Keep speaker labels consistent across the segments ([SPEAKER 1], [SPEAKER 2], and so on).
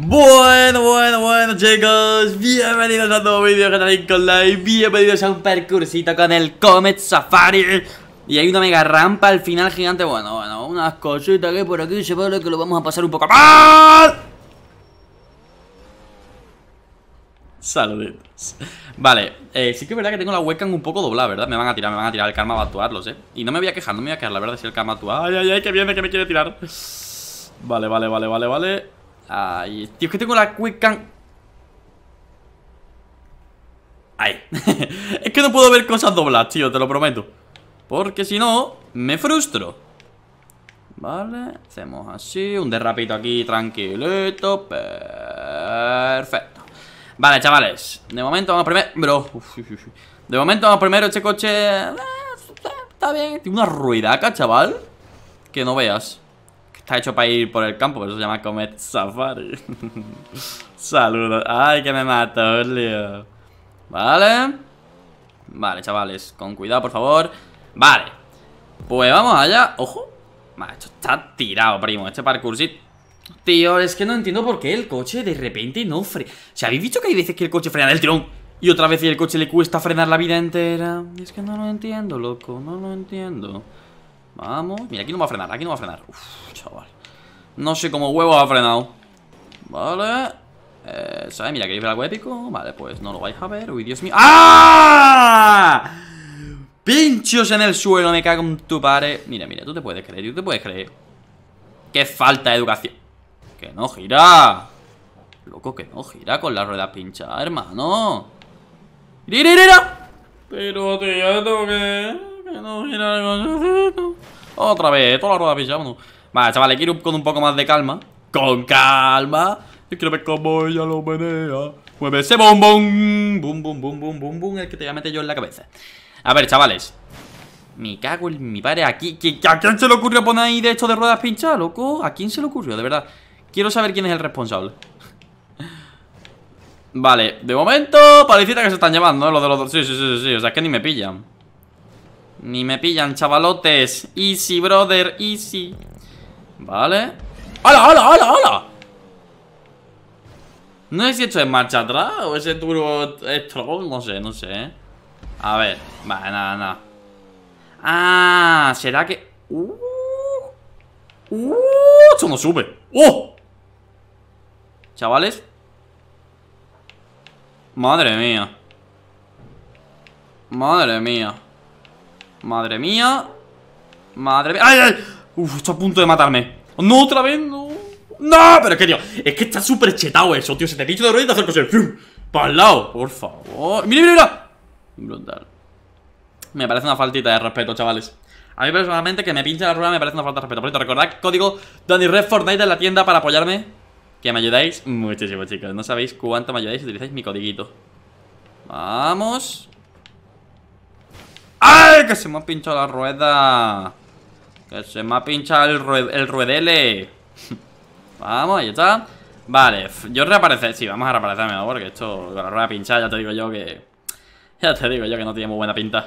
[SPEAKER 1] Bueno, bueno, bueno chicos, bienvenidos a un nuevo vídeo de con Live, bienvenidos a un percursito con el Comet Safari Y hay una mega rampa al final gigante, bueno, bueno, unas cositas que por aquí se puede que lo vamos a pasar un poco más Saluditos Vale, eh, sí que es verdad que tengo la webcam un poco doblada, ¿verdad? Me van a tirar, me van a tirar, el karma va a actuarlos, ¿eh? Y no me voy a quejar, no me voy a quejar, la verdad, si el karma actúa Ay, ay, ay, que viene, que me quiere tirar Vale, vale, vale, vale, vale Ay, tío, es que tengo la quick Ahí Es que no puedo ver cosas dobladas, tío, te lo prometo Porque si no, me frustro Vale, hacemos así Un derrapito aquí, tranquilito Perfecto Vale, chavales, de momento vamos primero Bro, de momento vamos primero Este coche... Eh, está bien, tiene una ruidaca, chaval Que no veas está hecho para ir por el campo, por eso se llama Comet Safari. Saludos. Ay, que me mato, lío Vale. Vale, chavales, con cuidado, por favor. Vale. Pues vamos allá. Ojo. esto está tirado, primo. Este sí. Tío, es que no entiendo por qué el coche de repente no frena. ¿Se habéis visto que hay veces que el coche frena del tirón? Y otra vez el coche le cuesta frenar la vida entera. Es que no lo entiendo, loco. No lo entiendo. Vamos. Mira, aquí no va a frenar, aquí no va a frenar. Uf, chaval. No sé cómo huevo ha frenado. Vale. Eh, ¿Sabes? Mira, ¿queréis ver algo épico? Vale, pues no lo vais a ver. Uy, Dios mío. ¡Ah! Pinchos en el suelo, me cago en tu padre. Mira, mira, tú te puedes creer, tú te puedes creer. ¡Qué falta de educación! ¡Que no gira! Loco, que no gira con la rueda pincha, hermano. Pero te ya que otra vez, toda la rueda Vale, chavales, quiero ir con un poco más de calma. ¡Con calma! Yo quiero ver cómo ella lo menea. Mueve ese bombón. Bum, bum, bum, bum, bum, bum. El que te voy a meter yo en la cabeza. A ver, chavales. Me cago en mi padre. Aquí, ¿A quién se le ocurrió poner ahí de esto de ruedas pinchadas, loco? ¿A quién se le ocurrió? De verdad. Quiero saber quién es el responsable. vale, de momento, parecita que se están llevando, ¿eh? Los de los. Sí, sí, sí, sí. O sea, es que ni me pillan. Ni me pillan, chavalotes Easy, brother, easy Vale ¡Hala, hala, hala, hala! No sé si esto es marcha atrás o ese turbo strong, no sé, no sé A ver, vale, nada, nada Ah, ¿será que...? Uh, uh, esto no sube ¡Oh! Chavales Madre mía Madre mía Madre mía Madre mía ¡Ay, ay! Uf, está a punto de matarme No, otra vez, no No, pero es que, tío Es que está súper chetado eso, tío Se te pincho de rodillas y te Para el lado, por favor Mira, mira, mira Brutal Me parece una faltita de respeto, chavales a mí personalmente que me pinche la rueda me parece una falta de respeto. Por eso recordad el código DaniRedFortnite en la tienda para apoyarme. Que me ayudáis muchísimo, chicos. No sabéis cuánto me ayudáis si utilizáis mi codiguito. Vamos. Que se me ha pinchado la rueda. Que se me ha pinchado el, ruedele. Vamos, ahí está. Vale, yo reaparecer. Sí, vamos a reaparecerme ahora, porque esto con la rueda pinchada ya te digo yo que... Ya te digo yo que no tiene muy buena pinta.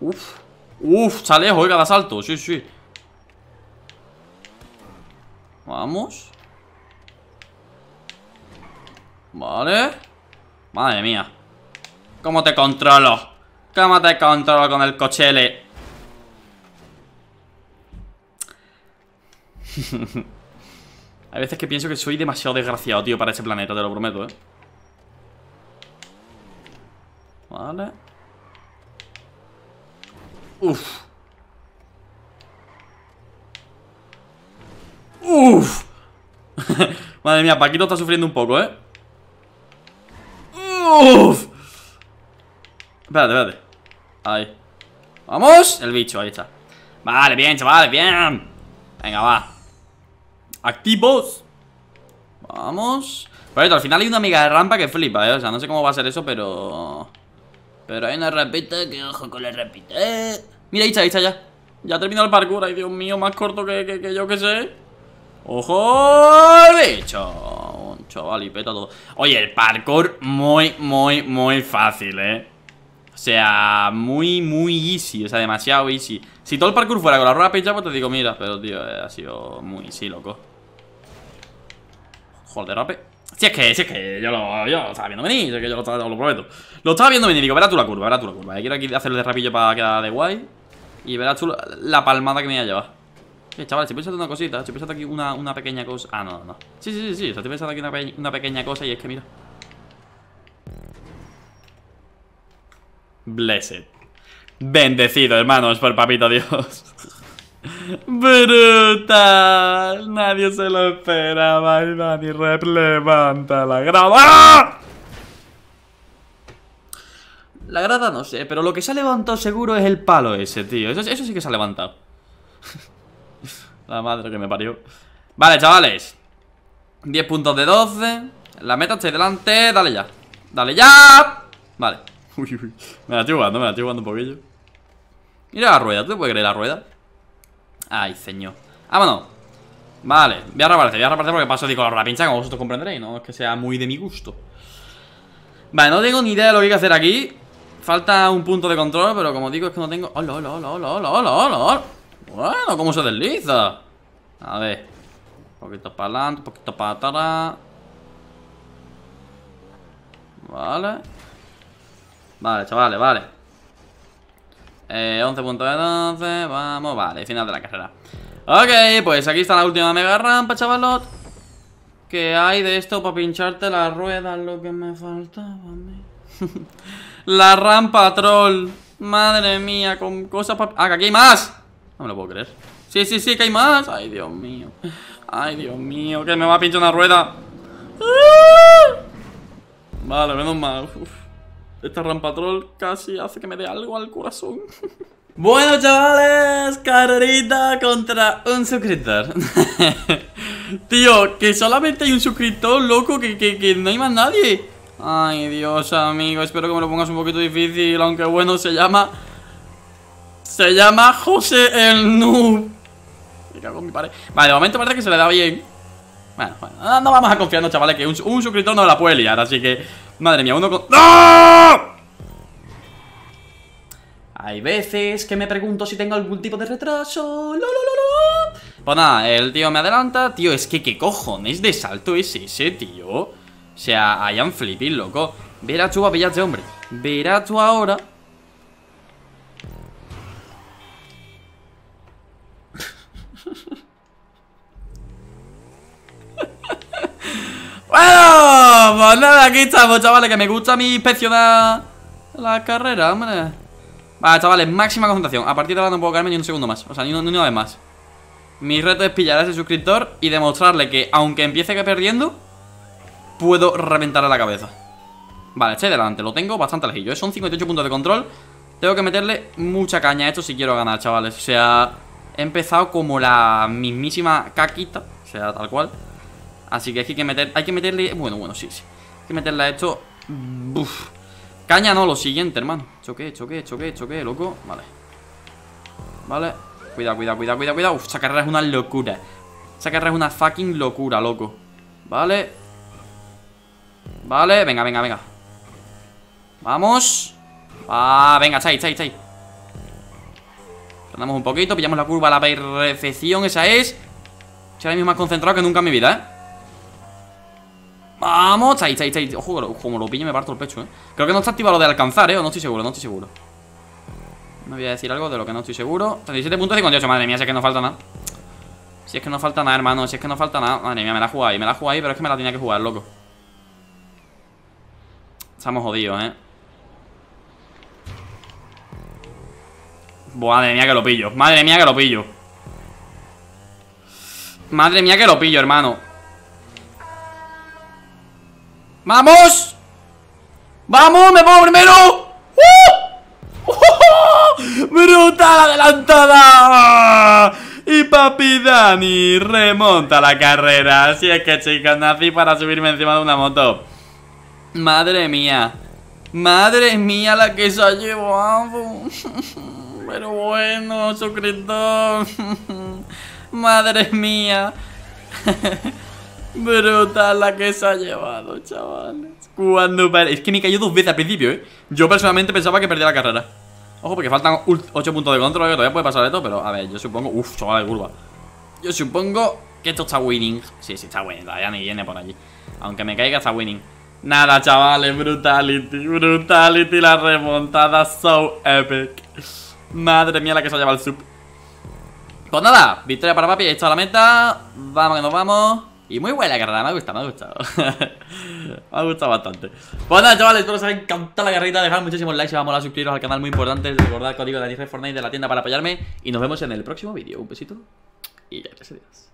[SPEAKER 1] Uf. Uf, está lejos, cada salto. Sí, sí. Vamos. Vale. Madre mía. ¿Cómo te controlo? ¡Cómo control con el cochele. Hay veces que pienso que soy demasiado desgraciado, tío, para ese planeta, te lo prometo, ¿eh? Vale. Uf. Uf. Madre mía, Paquito está sufriendo un poco, ¿eh? Uf. Espérate, espérate Ahí ¡Vamos! El bicho, ahí está Vale, bien, chavales, bien Venga, va Activos Vamos Por al final hay una amiga de rampa que flipa, eh O sea, no sé cómo va a ser eso, pero... Pero hay una repite, que ojo con la repite eh. Mira, ahí está, ahí está ya Ya terminado el parkour, ay Dios mío, más corto que, que, que yo que sé ¡Ojo el bicho! Chaval, y peta todo Oye, el parkour muy, muy, muy fácil, eh o sea, muy, muy easy, o sea, demasiado easy Si todo el parkour fuera con la rueda ya, pues te digo, mira Pero, tío, eh, ha sido muy easy, loco Joder, rape Si es que, si es que yo lo, yo estaba viendo venir, es que yo lo, estaba lo, prometo Lo estaba viendo venir, digo, verás tú la curva, verás tú la curva eh, Quiero aquí hacerle de rapillo para quedar de guay Y verás tú la, palmada que me ha llevado llevar eh, chaval, estoy pensando una cosita, si pensando aquí una, una pequeña cosa Ah, no, no, no Sí, sí, sí, sí, estoy pensando aquí una, una pequeña cosa y es que mira Blessed. Bendecido, hermanos, por papito Dios. Brutal. Nadie se lo esperaba. Y Dani Rep levanta la grada. La grada no sé, pero lo que se ha levantado seguro es el palo ese, tío. Eso, sí que se ha levantado. la madre que me parió. Vale, chavales. 10 puntos de 12. La meta está delante. Dale ya. Dale ya. Vale. Me la estoy jugando, me la estoy jugando un poquillo. Mira la rueda, ¿tú te puedes creer la rueda? Ay, señor. Vámonos. Ah, vale, voy a reaparecer, voy a reaparecer porque paso de color la pincha, como vosotros comprenderéis. No es que sea muy de mi gusto. Vale, no tengo ni idea de lo que hay que hacer aquí. Falta un punto de control, pero como digo, es que no tengo. ¡Hola, hola, hola, hola, hola, hola, hola! Bueno, ¿cómo se desliza? A ver. Un poquito para adelante, un poquito para atrás. Vale. Vale, chavales, vale eh, 11.12, vamos, vale, final de la carrera Ok, pues aquí está la última mega rampa, chavalot ¿Qué hay de esto para pincharte la rueda? Lo que me faltaba La rampa troll Madre mía, con cosas para... Ah, que aquí hay más No me lo puedo creer Sí, sí, sí, que hay más Ay, Dios mío Ay, Dios mío, que me va a pinchar una rueda ¡Ah! Vale, menos mal Uf. Este rampa troll casi hace que me dé algo al corazón. bueno, chavales, carrerita contra un suscriptor. Tío, que solamente hay un suscriptor, loco, que, no hay más nadie. Ay, Dios, amigo, espero que me lo pongas un poquito difícil, aunque bueno, se llama... Se llama José el Noob. Me cago en mi pared. Vale, de momento parece que se le da bien. Bueno, no vamos a confiarnos, chavales, que un, un suscriptor no la puede liar, así que... Madre mía, uno con... ¡No! Hay veces que me pregunto si tengo algún tipo de retraso. ¡Lo, Pues nada, el tío me adelanta. Tío, es que qué cojones de salto es ese, tío. O sea, hayan flipping, loco. Verás tú a de hombre. Verás tú ahora Bueno, pues nada, aquí estamos, chavales Que me gusta mi inspeccionar La carrera, hombre Vale, chavales, máxima concentración A partir de ahora no puedo caerme ni un segundo más O sea, ni, una vez más Mi reto es pillar a ese suscriptor Y demostrarle que, aunque empiece que perdiendo Puedo reventarle la cabeza Vale, estoy delante, lo tengo bastante lejillo ¿eh? Son 58 puntos de control Tengo que meterle mucha caña a esto si quiero ganar, chavales O sea, he empezado como la mismísima caquita O sea, tal cual Así que hay que meter, hay que meterle, bueno, bueno, sí, sí Hay que meterle a esto, mm, Caña no, lo siguiente, hermano Choque, choque, choque, choque, loco, vale Vale, cuidado, cuidado, cuidado, cuidado, cuidado Uf, esa carrera es una locura Esa carrera es una fucking locura, loco Vale Vale, venga, venga, venga Vamos Ah, venga, está ahí, está ahí, ahí un poquito, pillamos la curva la perfección, esa es Estoy ahora mismo más concentrado que nunca en mi vida, ¿eh? ¡Vamos! Está ahí, está ahí, Ojo, como lo pillo me parto el pecho, ¿eh? Creo que no está activado lo de alcanzar, ¿eh? O no estoy seguro, no estoy seguro. Me voy a decir algo de lo que no estoy seguro. 37.58, madre mía, si es que no falta nada. Si es que no falta nada, hermano, si es que no falta nada. Madre mía, me la jugué ahí, me la jugué ahí, pero es que me la tenía que jugar, loco. Estamos jodidos, ¿eh? Madre mía que lo pillo, madre mía que lo pillo Madre mía que lo pillo, hermano ¡Vamos! ¡Vamos! ¡Me pongo primero! ¡Uh! ¡Oh! adelantada! Y papi Dani remonta la carrera Así es que chicos, nací para subirme encima de una moto Madre mía Madre mía la que se ha llevado Pero bueno, suscriptor Madre mía Brutal la que se ha llevado, chavales. Cuando Es que me cayó dos veces al principio, ¿eh? Yo personalmente pensaba que perdía la carrera. Ojo, porque faltan 8 puntos de control, todavía puede pasar esto, pero a ver, yo supongo. Uf, chaval de curva. Yo supongo que esto está winning. Sí, sí, está winning. ya ni viene por allí. Aunque me caiga, está winning. Nada, chavales, brutality, brutality, la remontada so epic. Madre mía, la que se ha llevado el sub. Pues nada, victoria para papi, Está la meta. Vamos que nos vamos. Y muy buena la carrera, me ha gustado, me ha gustado Me ha gustado bastante Pues nada chavales, espero que os haya encantado la carrera Dejad muchísimos likes y vamos a suscribiros al canal, muy importante Recordad el código de Fortnite de la tienda para apoyarme Y nos vemos en el próximo vídeo Un besito y ya gracias adiós